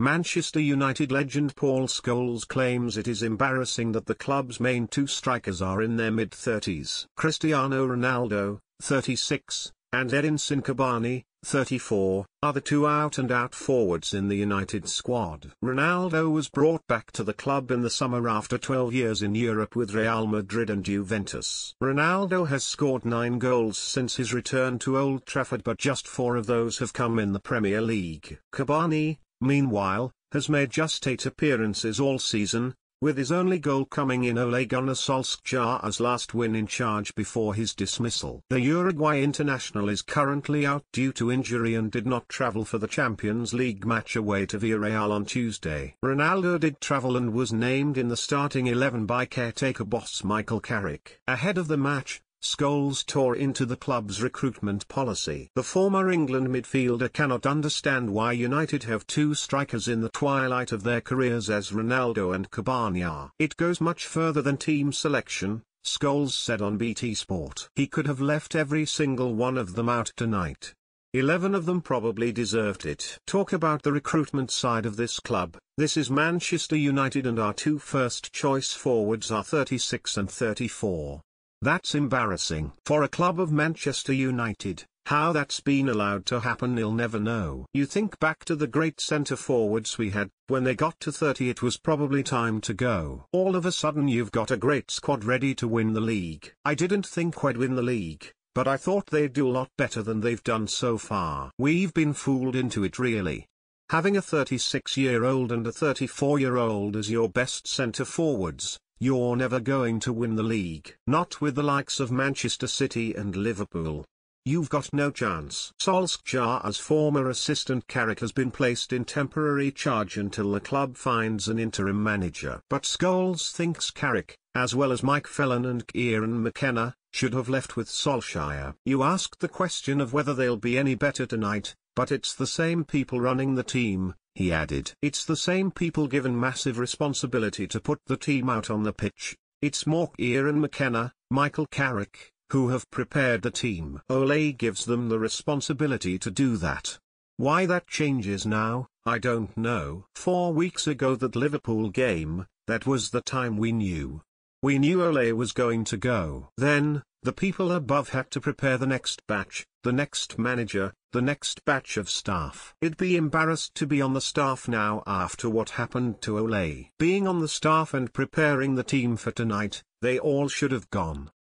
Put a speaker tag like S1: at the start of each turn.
S1: Manchester United legend Paul Scholes claims it is embarrassing that the club's main two strikers are in their mid-30s. Cristiano Ronaldo, 36, and Edinson Cavani, 34, are the two out-and-out -out forwards in the United squad. Ronaldo was brought back to the club in the summer after 12 years in Europe with Real Madrid and Juventus. Ronaldo has scored 9 goals since his return to Old Trafford but just 4 of those have come in the Premier League. Cavani, meanwhile, has made just eight appearances all season, with his only goal coming in Ole Gunnar Solskjaer's last win in charge before his dismissal. The Uruguay international is currently out due to injury and did not travel for the Champions League match away to Villarreal on Tuesday. Ronaldo did travel and was named in the starting 11 by caretaker boss Michael Carrick. Ahead of the match, Scholes tore into the club's recruitment policy. The former England midfielder cannot understand why United have two strikers in the twilight of their careers as Ronaldo and Cabana. are. It goes much further than team selection, Scholes said on BT Sport. He could have left every single one of them out tonight. Eleven of them probably deserved it. Talk about the recruitment side of this club, this is Manchester United and our two first choice forwards are 36 and 34. That's embarrassing. For a club of Manchester United, how that's been allowed to happen you'll never know. You think back to the great centre forwards we had, when they got to 30 it was probably time to go. All of a sudden you've got a great squad ready to win the league. I didn't think we'd win the league, but I thought they'd do a lot better than they've done so far. We've been fooled into it really. Having a 36-year-old and a 34-year-old as your best centre forwards, you're never going to win the league. Not with the likes of Manchester City and Liverpool. You've got no chance. Solskjaer as former assistant Carrick has been placed in temporary charge until the club finds an interim manager. But Scholes thinks Carrick, as well as Mike Fellon and Kieran McKenna, should have left with Solskjaer. You asked the question of whether they'll be any better tonight, but it's the same people running the team, he added. It's the same people given massive responsibility to put the team out on the pitch. It's Mork and McKenna, Michael Carrick, who have prepared the team. Ole gives them the responsibility to do that. Why that changes now, I don't know. Four weeks ago that Liverpool game, that was the time we knew. We knew Ole was going to go. Then, the people above had to prepare the next batch, the next manager, the next batch of staff. It'd be embarrassed to be on the staff now after what happened to Ole. Being on the staff and preparing the team for tonight, they all should have gone.